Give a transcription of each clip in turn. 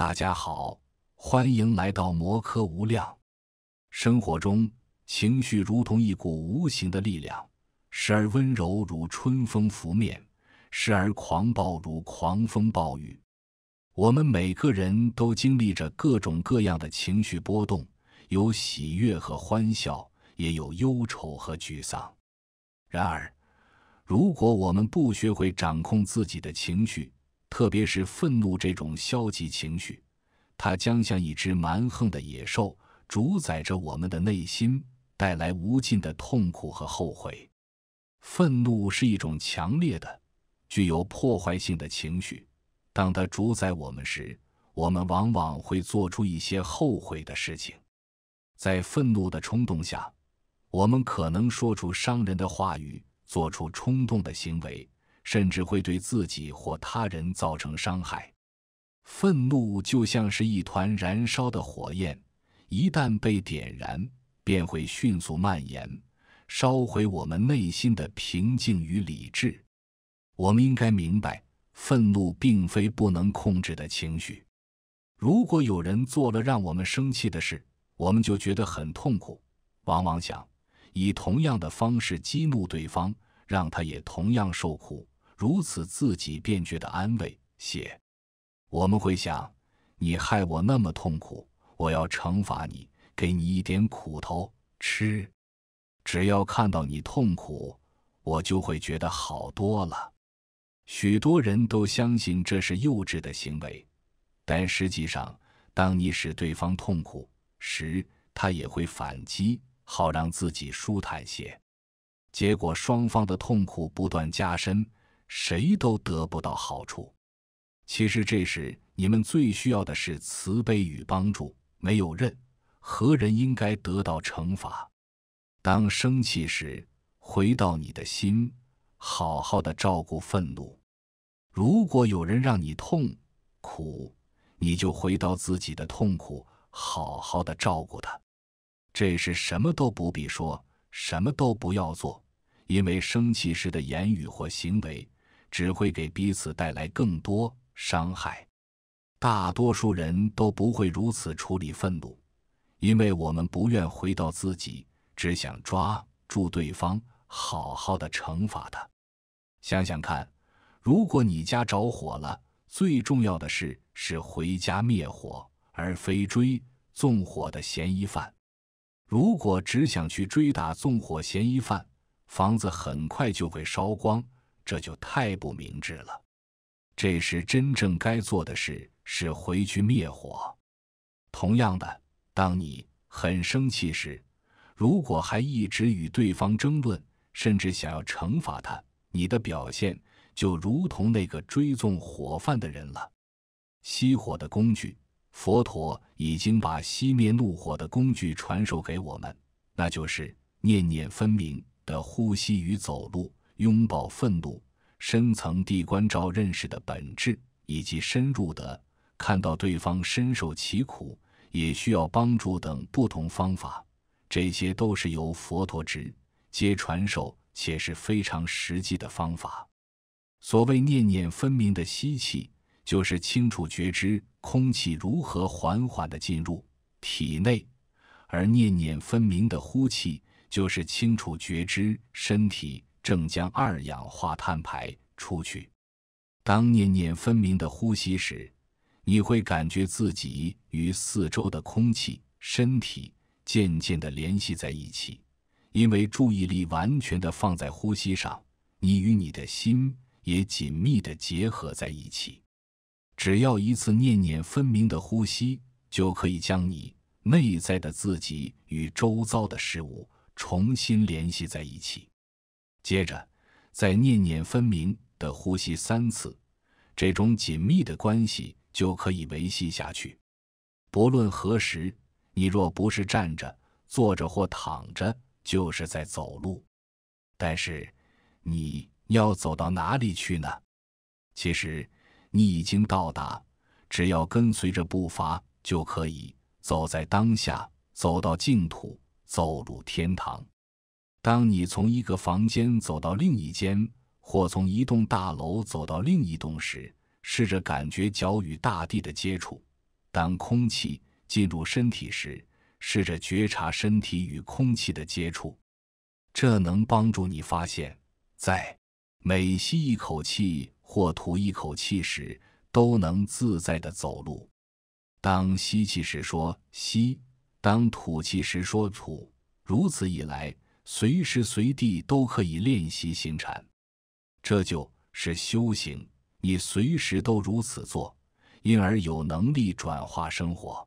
大家好，欢迎来到摩科无量。生活中，情绪如同一股无形的力量，时而温柔如春风拂面，时而狂暴如狂风暴雨。我们每个人都经历着各种各样的情绪波动，有喜悦和欢笑，也有忧愁和沮丧。然而，如果我们不学会掌控自己的情绪，特别是愤怒这种消极情绪，它将像一只蛮横的野兽，主宰着我们的内心，带来无尽的痛苦和后悔。愤怒是一种强烈的、具有破坏性的情绪，当它主宰我们时，我们往往会做出一些后悔的事情。在愤怒的冲动下，我们可能说出伤人的话语，做出冲动的行为。甚至会对自己或他人造成伤害。愤怒就像是一团燃烧的火焰，一旦被点燃，便会迅速蔓延，烧毁我们内心的平静与理智。我们应该明白，愤怒并非不能控制的情绪。如果有人做了让我们生气的事，我们就觉得很痛苦，往往想以同样的方式激怒对方，让他也同样受苦。如此，自己便觉得安慰。写，我们会想：你害我那么痛苦，我要惩罚你，给你一点苦头吃。只要看到你痛苦，我就会觉得好多了。许多人都相信这是幼稚的行为，但实际上，当你使对方痛苦时，他也会反击，好让自己舒坦些。结果，双方的痛苦不断加深。谁都得不到好处。其实这时你们最需要的是慈悲与帮助，没有任何人应该得到惩罚。当生气时，回到你的心，好好的照顾愤怒。如果有人让你痛苦，你就回到自己的痛苦，好好的照顾他。这时什么都不必说，什么都不要做，因为生气时的言语或行为。只会给彼此带来更多伤害。大多数人都不会如此处理愤怒，因为我们不愿回到自己，只想抓住对方，好好的惩罚他。想想看，如果你家着火了，最重要的事是回家灭火，而非追纵火的嫌疑犯。如果只想去追打纵火嫌疑犯，房子很快就会烧光。这就太不明智了。这时真正该做的事是回去灭火。同样的，当你很生气时，如果还一直与对方争论，甚至想要惩罚他，你的表现就如同那个追踪火犯的人了。熄火的工具，佛陀已经把熄灭怒火的工具传授给我们，那就是念念分明的呼吸与走路。拥抱愤怒，深层地观照认识的本质，以及深入的看到对方深受其苦，也需要帮助等不同方法，这些都是由佛陀直接传授且是非常实际的方法。所谓念念分明的吸气，就是清楚觉知空气如何缓缓地进入体内；而念念分明的呼气，就是清楚觉知身体。正将二氧化碳排出去。当念念分明的呼吸时，你会感觉自己与四周的空气、身体渐渐的联系在一起，因为注意力完全的放在呼吸上，你与你的心也紧密的结合在一起。只要一次念念分明的呼吸，就可以将你内在的自己与周遭的事物重新联系在一起。接着，再念念分明的呼吸三次，这种紧密的关系就可以维系下去。不论何时，你若不是站着、坐着或躺着，就是在走路。但是，你要走到哪里去呢？其实，你已经到达。只要跟随着步伐，就可以走在当下，走到净土，走入天堂。当你从一个房间走到另一间，或从一栋大楼走到另一栋时，试着感觉脚与大地的接触；当空气进入身体时，试着觉察身体与空气的接触。这能帮助你发现，在每吸一口气或吐一口气时，都能自在的走路。当吸气时说“吸”，当吐气时说“吐”。如此一来。随时随地都可以练习行禅，这就是修行。你随时都如此做，因而有能力转化生活。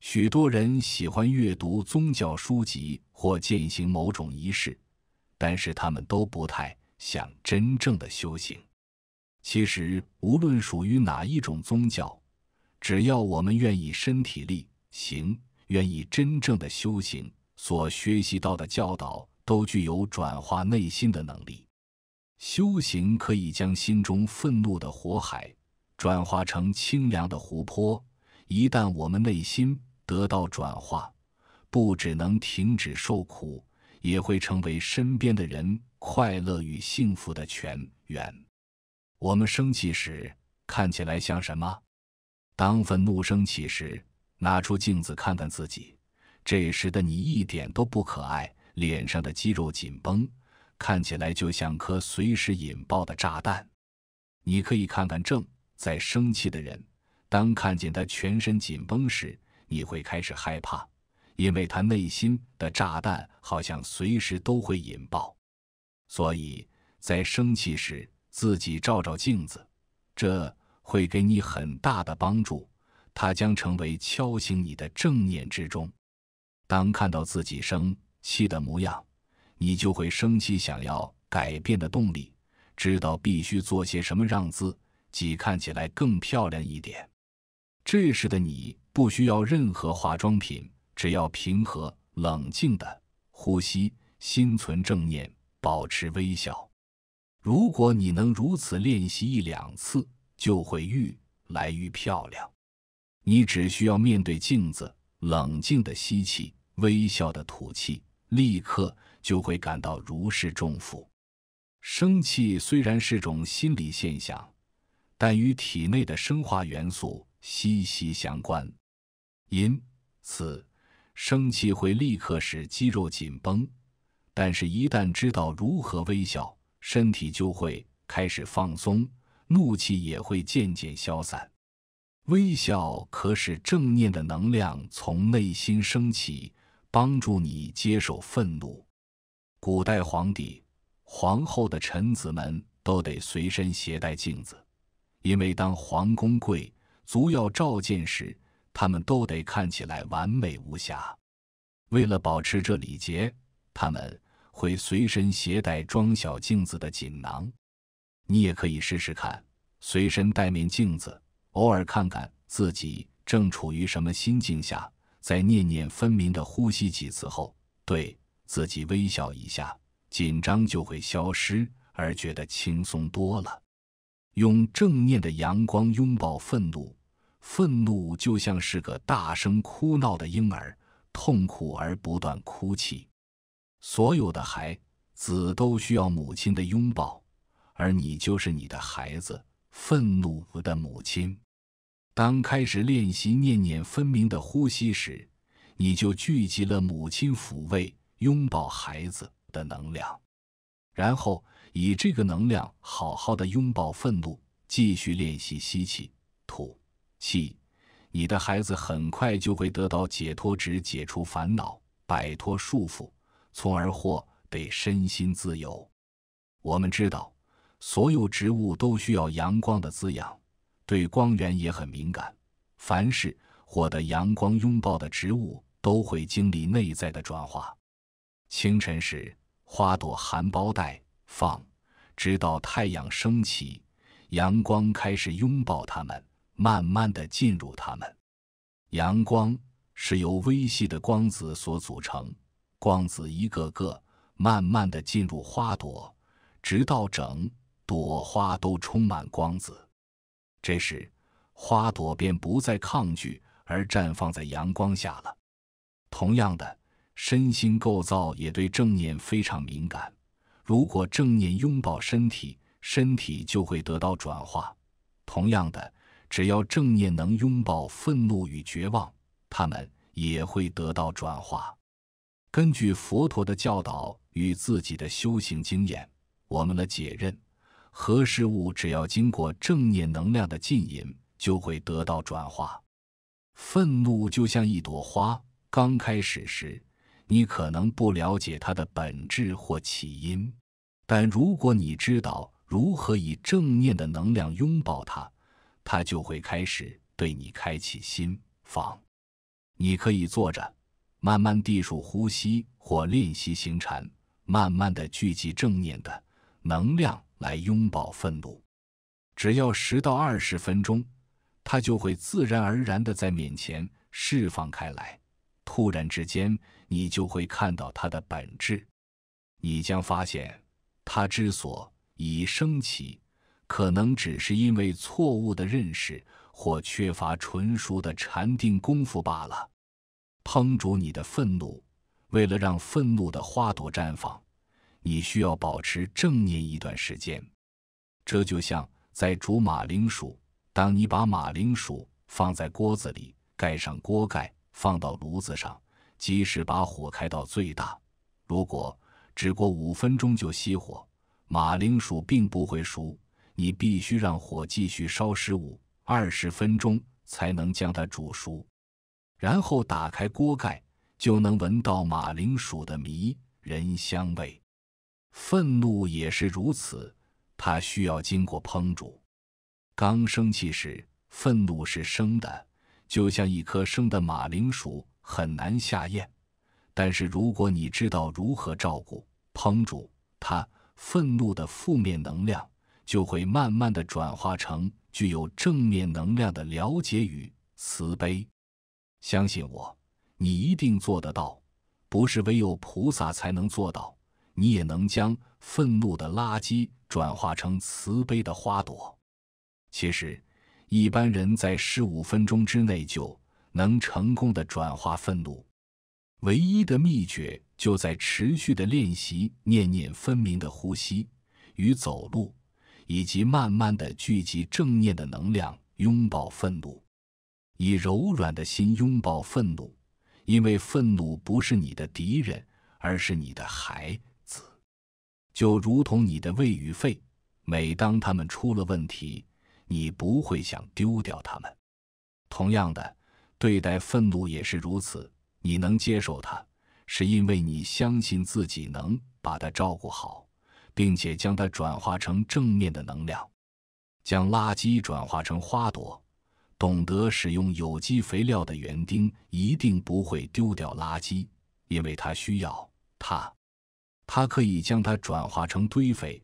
许多人喜欢阅读宗教书籍或践行某种仪式，但是他们都不太想真正的修行。其实，无论属于哪一种宗教，只要我们愿意身体力行，愿意真正的修行。所学习到的教导都具有转化内心的能力。修行可以将心中愤怒的火海转化成清凉的湖泊。一旦我们内心得到转化，不只能停止受苦，也会成为身边的人快乐与幸福的泉源。我们生气时看起来像什么？当愤怒升起时，拿出镜子看看自己。这时的你一点都不可爱，脸上的肌肉紧绷，看起来就像颗随时引爆的炸弹。你可以看看正在生气的人，当看见他全身紧绷时，你会开始害怕，因为他内心的炸弹好像随时都会引爆。所以在生气时，自己照照镜子，这会给你很大的帮助，它将成为敲醒你的正念之钟。当看到自己生气的模样，你就会生气，想要改变的动力，知道必须做些什么让自己看起来更漂亮一点。这时的你不需要任何化妆品，只要平和、冷静的呼吸，心存正念，保持微笑。如果你能如此练习一两次，就会愈来愈漂亮。你只需要面对镜子，冷静的吸气。微笑的吐气，立刻就会感到如释重负。生气虽然是种心理现象，但与体内的生化元素息息相关，因此生气会立刻使肌肉紧绷。但是，一旦知道如何微笑，身体就会开始放松，怒气也会渐渐消散。微笑可使正念的能量从内心升起。帮助你接受愤怒。古代皇帝、皇后的臣子们都得随身携带镜子，因为当皇宫贵族要召见时，他们都得看起来完美无瑕。为了保持这礼节，他们会随身携带装小镜子的锦囊。你也可以试试看，随身带面镜子，偶尔看看自己正处于什么心境下。在念念分明的呼吸几次后，对自己微笑一下，紧张就会消失，而觉得轻松多了。用正念的阳光拥抱愤怒，愤怒就像是个大声哭闹的婴儿，痛苦而不断哭泣。所有的孩子都需要母亲的拥抱，而你就是你的孩子愤怒的母亲。当开始练习念念分明的呼吸时，你就聚集了母亲抚慰、拥抱孩子的能量，然后以这个能量好好的拥抱愤怒，继续练习吸气、吐气。你的孩子很快就会得到解脱，只解除烦恼，摆脱束缚，从而获得身心自由。我们知道，所有植物都需要阳光的滋养。对光源也很敏感，凡是获得阳光拥抱的植物都会经历内在的转化。清晨时，花朵含苞待放，直到太阳升起，阳光开始拥抱它们，慢慢的进入它们。阳光是由微细的光子所组成，光子一个个慢慢的进入花朵，直到整朵花都充满光子。这时，花朵便不再抗拒，而绽放在阳光下了。同样的，身心构造也对正念非常敏感。如果正念拥抱身体，身体就会得到转化。同样的，只要正念能拥抱愤怒与绝望，它们也会得到转化。根据佛陀的教导与自己的修行经验，我们的解认。和事物只要经过正念能量的浸淫，就会得到转化。愤怒就像一朵花，刚开始时，你可能不了解它的本质或起因，但如果你知道如何以正念的能量拥抱它，它就会开始对你开启心房。你可以坐着，慢慢地数呼吸或练习行禅，慢慢的聚集正念的能量。来拥抱愤怒，只要十到二十分钟，它就会自然而然的在面前释放开来。突然之间，你就会看到它的本质。你将发现，它之所以升起，可能只是因为错误的认识或缺乏纯熟的禅定功夫罢了。烹煮你的愤怒，为了让愤怒的花朵绽放。你需要保持正念一段时间，这就像在煮马铃薯。当你把马铃薯放在锅子里，盖上锅盖，放到炉子上，即使把火开到最大，如果只过五分钟就熄火，马铃薯并不会熟。你必须让火继续烧十五、二十分钟，才能将它煮熟。然后打开锅盖，就能闻到马铃薯的迷人香味。愤怒也是如此，它需要经过烹煮。刚生气时，愤怒是生的，就像一颗生的马铃薯，很难下咽。但是如果你知道如何照顾烹煮它，愤怒的负面能量就会慢慢的转化成具有正面能量的了解与慈悲。相信我，你一定做得到，不是唯有菩萨才能做到。你也能将愤怒的垃圾转化成慈悲的花朵。其实，一般人在十五分钟之内就能成功的转化愤怒。唯一的秘诀就在持续的练习，念念分明的呼吸与走路，以及慢慢的聚集正念的能量，拥抱愤怒，以柔软的心拥抱愤怒，因为愤怒不是你的敌人，而是你的孩。就如同你的胃与肺，每当他们出了问题，你不会想丢掉他们。同样的，对待愤怒也是如此。你能接受它，是因为你相信自己能把它照顾好，并且将它转化成正面的能量，将垃圾转化成花朵。懂得使用有机肥料的园丁一定不会丢掉垃圾，因为他需要它。它可以将它转化成堆肥，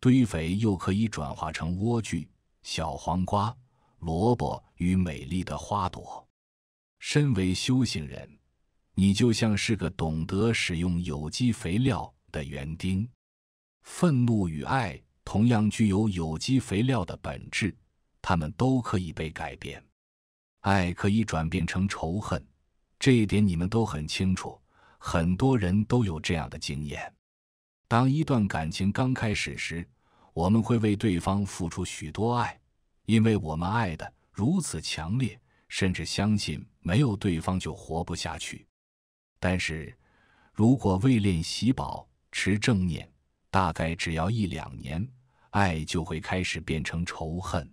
堆肥又可以转化成莴苣、小黄瓜、萝卜与美丽的花朵。身为修行人，你就像是个懂得使用有机肥料的园丁。愤怒与爱同样具有有机肥料的本质，它们都可以被改变。爱可以转变成仇恨，这一点你们都很清楚。很多人都有这样的经验。当一段感情刚开始时，我们会为对方付出许多爱，因为我们爱的如此强烈，甚至相信没有对方就活不下去。但是，如果未练习保持正念，大概只要一两年，爱就会开始变成仇恨。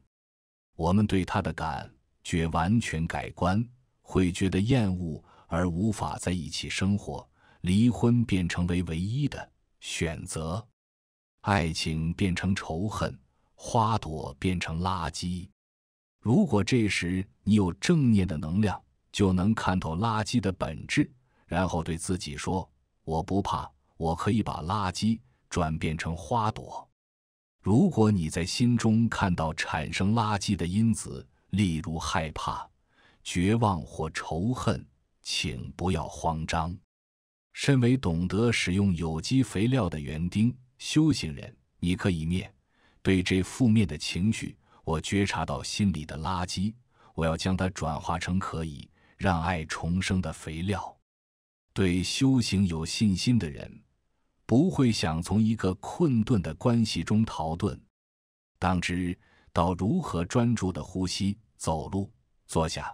我们对他的感觉完全改观，会觉得厌恶而无法在一起生活，离婚便成为唯一的。选择，爱情变成仇恨，花朵变成垃圾。如果这时你有正念的能量，就能看透垃圾的本质，然后对自己说：“我不怕，我可以把垃圾转变成花朵。”如果你在心中看到产生垃圾的因子，例如害怕、绝望或仇恨，请不要慌张。身为懂得使用有机肥料的园丁修行人，你可以面对这负面的情绪。我觉察到心里的垃圾，我要将它转化成可以让爱重生的肥料。对修行有信心的人，不会想从一个困顿的关系中逃遁。当知道如何专注的呼吸、走路、坐下、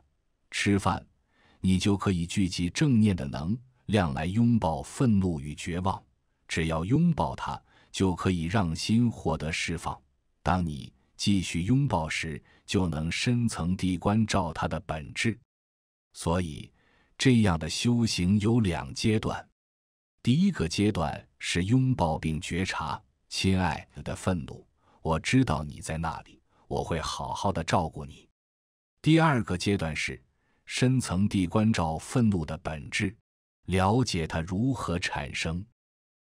吃饭，你就可以聚集正念的能。量来拥抱愤怒与绝望，只要拥抱它，就可以让心获得释放。当你继续拥抱时，就能深层地关照它的本质。所以，这样的修行有两阶段：第一个阶段是拥抱并觉察，亲爱的愤怒，我知道你在那里，我会好好的照顾你。第二个阶段是深层地关照愤怒的本质。了解它如何产生。